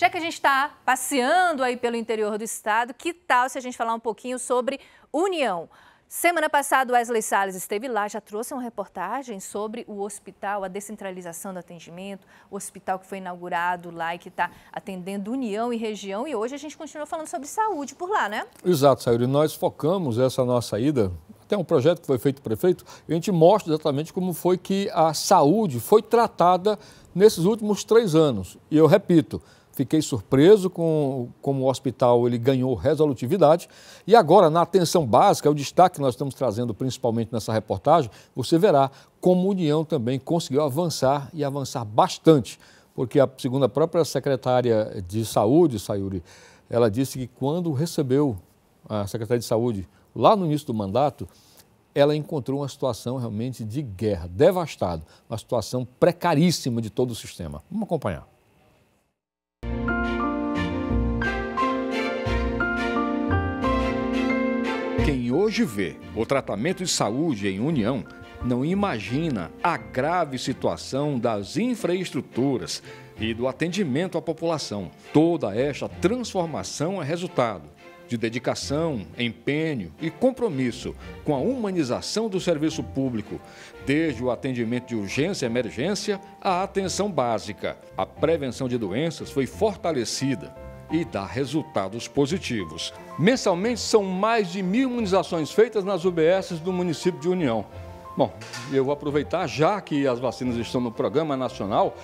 Já que a gente está passeando aí pelo interior do estado, que tal se a gente falar um pouquinho sobre união? Semana passada, Wesley Salles esteve lá, já trouxe uma reportagem sobre o hospital, a descentralização do atendimento, o hospital que foi inaugurado lá e que está atendendo União e região. E hoje a gente continua falando sobre saúde por lá, né? Exato, Sayuri. Nós focamos essa nossa ida, até um projeto que foi feito prefeito, e a gente mostra exatamente como foi que a saúde foi tratada nesses últimos três anos. E eu repito, Fiquei surpreso com como o hospital ele ganhou resolutividade. E agora, na atenção básica, é o destaque que nós estamos trazendo principalmente nessa reportagem, você verá como a União também conseguiu avançar e avançar bastante. Porque, a, segundo a própria secretária de Saúde, Sayuri, ela disse que quando recebeu a secretária de Saúde, lá no início do mandato, ela encontrou uma situação realmente de guerra, devastada, uma situação precaríssima de todo o sistema. Vamos acompanhar. hoje vê o tratamento de saúde em União não imagina a grave situação das infraestruturas e do atendimento à população. Toda esta transformação é resultado de dedicação, empenho e compromisso com a humanização do serviço público, desde o atendimento de urgência e emergência à atenção básica. A prevenção de doenças foi fortalecida e dá resultados positivos. Mensalmente são mais de mil imunizações feitas nas UBSs do município de União. Bom, eu vou aproveitar, já que as vacinas estão no programa nacional,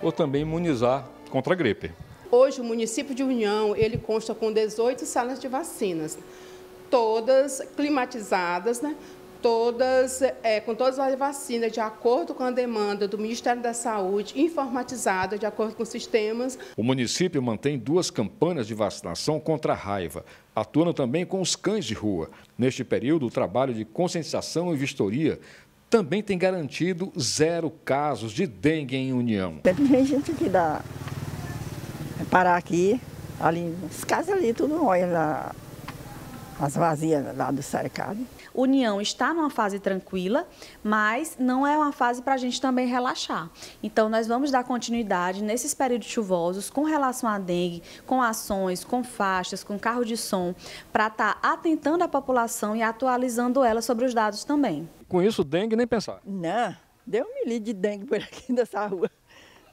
vou também imunizar contra a gripe. Hoje o município de União, ele consta com 18 salas de vacinas, todas climatizadas, né, todas, é, com todas as vacinas de acordo com a demanda do Ministério da Saúde, informatizada de acordo com sistemas. O município mantém duas campanhas de vacinação contra a raiva, atuando também com os cães de rua. Neste período, o trabalho de conscientização e vistoria também tem garantido zero casos de dengue em União. Tem gente que dá parar aqui, ali, as casas ali, tudo olha lá, as vazias lá do cercado. União está numa fase tranquila, mas não é uma fase para a gente também relaxar. Então, nós vamos dar continuidade nesses períodos chuvosos com relação à dengue, com ações, com faixas, com carro de som, para estar tá atentando a população e atualizando ela sobre os dados também. Com isso, dengue nem pensar. Não, deu um milhão de dengue por aqui nessa rua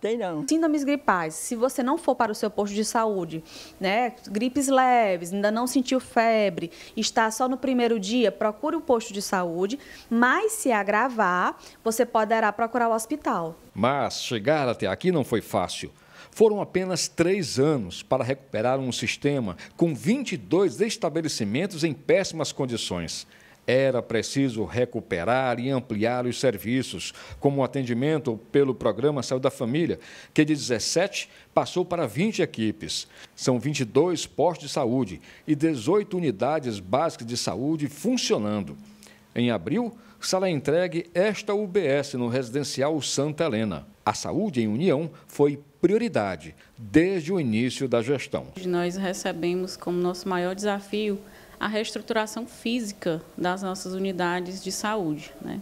tem não. Síndromes gripais, se você não for para o seu posto de saúde, né, gripes leves, ainda não sentiu febre, está só no primeiro dia, procure o um posto de saúde, mas se agravar, você poderá procurar o hospital. Mas chegar até aqui não foi fácil. Foram apenas três anos para recuperar um sistema com 22 estabelecimentos em péssimas condições. Era preciso recuperar e ampliar os serviços, como o atendimento pelo programa Saúde da Família, que de 17 passou para 20 equipes. São 22 postos de saúde e 18 unidades básicas de saúde funcionando. Em abril, será entregue esta UBS no residencial Santa Helena. A saúde em União foi prioridade desde o início da gestão. Nós recebemos como nosso maior desafio a reestruturação física das nossas unidades de saúde. Né?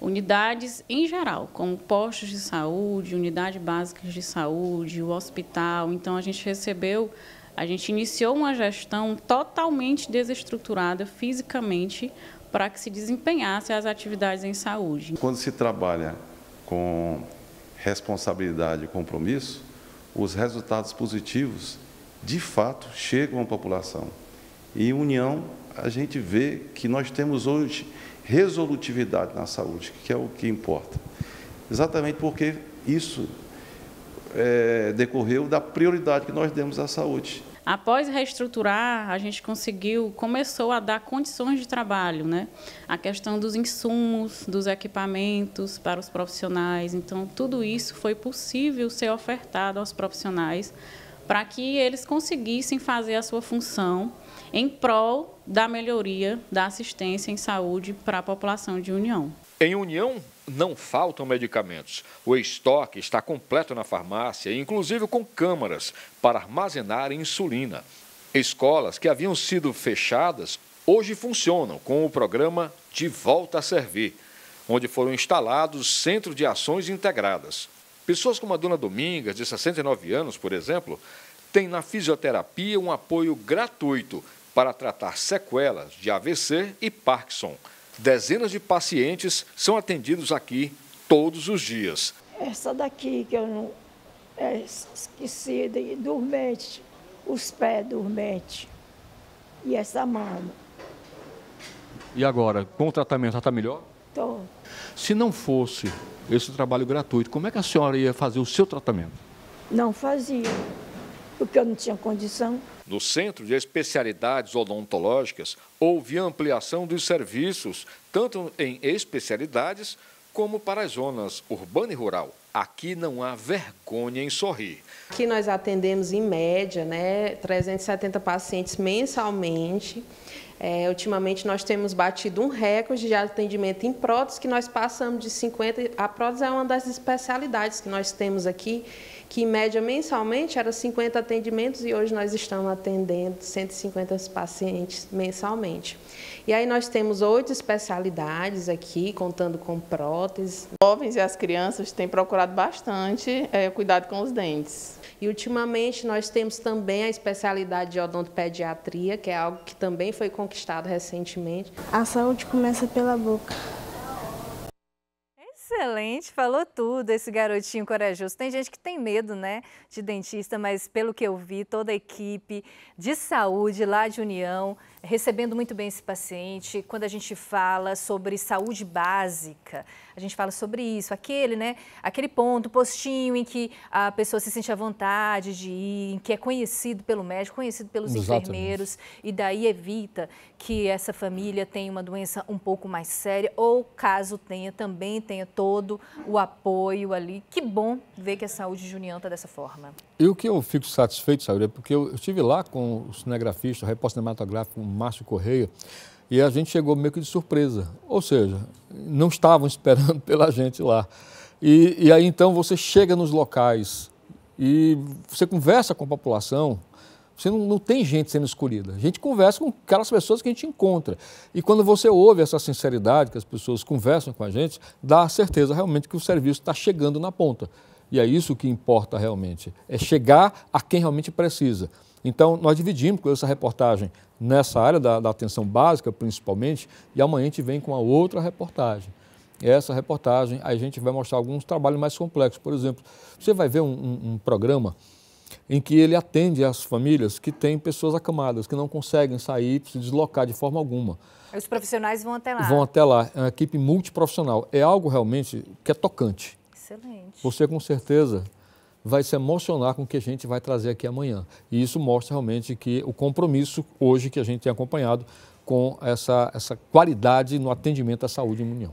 Unidades em geral, como postos de saúde, unidade básica de saúde, o hospital. Então, a gente recebeu, a gente iniciou uma gestão totalmente desestruturada fisicamente para que se desempenhasse as atividades em saúde. Quando se trabalha com responsabilidade e compromisso, os resultados positivos de fato chegam à população. E união, a gente vê que nós temos hoje resolutividade na saúde, que é o que importa. Exatamente porque isso é, decorreu da prioridade que nós demos à saúde. Após reestruturar, a gente conseguiu, começou a dar condições de trabalho, né? A questão dos insumos, dos equipamentos para os profissionais. Então, tudo isso foi possível ser ofertado aos profissionais para que eles conseguissem fazer a sua função em prol da melhoria da assistência em saúde para a população de União. Em União, não faltam medicamentos. O estoque está completo na farmácia, inclusive com câmaras para armazenar insulina. Escolas que haviam sido fechadas hoje funcionam com o programa De Volta a Servir, onde foram instalados centros de ações integradas. Pessoas como a dona Domingas, de 69 anos, por exemplo, têm na fisioterapia um apoio gratuito para tratar sequelas de AVC e Parkinson. Dezenas de pacientes são atendidos aqui todos os dias. Essa daqui que eu não é, esqueci, de, dormente, os pés dormente e essa mão. E agora, com o tratamento, já está melhor? Estou. Se não fosse esse trabalho gratuito, como é que a senhora ia fazer o seu tratamento? Não fazia, porque eu não tinha condição no Centro de Especialidades Odontológicas houve ampliação dos serviços, tanto em especialidades como para as zonas urbana e rural. Aqui não há vergonha em sorrir. Aqui nós atendemos, em média, né, 370 pacientes mensalmente. É, ultimamente nós temos batido um recorde de atendimento em prótese, que nós passamos de 50. A prótese é uma das especialidades que nós temos aqui que em média mensalmente era 50 atendimentos e hoje nós estamos atendendo 150 pacientes mensalmente. E aí nós temos oito especialidades aqui, contando com próteses. Os jovens e as crianças têm procurado bastante é, cuidado com os dentes. E ultimamente nós temos também a especialidade de odontopediatria, que é algo que também foi conquistado recentemente. A saúde começa pela boca. Excelente, falou tudo esse garotinho corajoso. Tem gente que tem medo, né, de dentista, mas pelo que eu vi, toda a equipe de saúde lá de União recebendo muito bem esse paciente. Quando a gente fala sobre saúde básica, a gente fala sobre isso, aquele, né? Aquele ponto, postinho em que a pessoa se sente à vontade de ir, em que é conhecido pelo médico, conhecido pelos Exatamente. enfermeiros, e daí evita que essa família tenha uma doença um pouco mais séria, ou caso tenha, também tenha todo o apoio ali. Que bom ver que a saúde de Junião está dessa forma. E o que eu fico satisfeito, Saúde, é porque eu estive lá com o cinegrafista, o repórter cinematográfico Márcio Correia, e a gente chegou meio que de surpresa. Ou seja, não estavam esperando pela gente lá. E, e aí então você chega nos locais e você conversa com a população, você não, não, tem gente sendo escolhida. A gente conversa com aquelas pessoas que a gente encontra. E quando você ouve essa sinceridade que as pessoas conversam com a gente, dá a certeza realmente que o serviço está chegando na ponta. E é isso que importa realmente, é chegar a quem realmente precisa. Então, nós dividimos com essa reportagem nessa área da, da atenção básica, principalmente, e amanhã a gente vem com a outra reportagem. E essa reportagem a gente vai mostrar alguns trabalhos mais complexos. Por exemplo, você vai ver um, um, um programa em que ele atende as famílias que têm pessoas acamadas, que não conseguem sair, se deslocar de forma alguma. Os profissionais vão até lá. Vão até lá. É uma equipe multiprofissional. É algo realmente que é tocante você com certeza vai se emocionar com o que a gente vai trazer aqui amanhã. E isso mostra realmente que o compromisso hoje que a gente tem acompanhado com essa, essa qualidade no atendimento à saúde em União.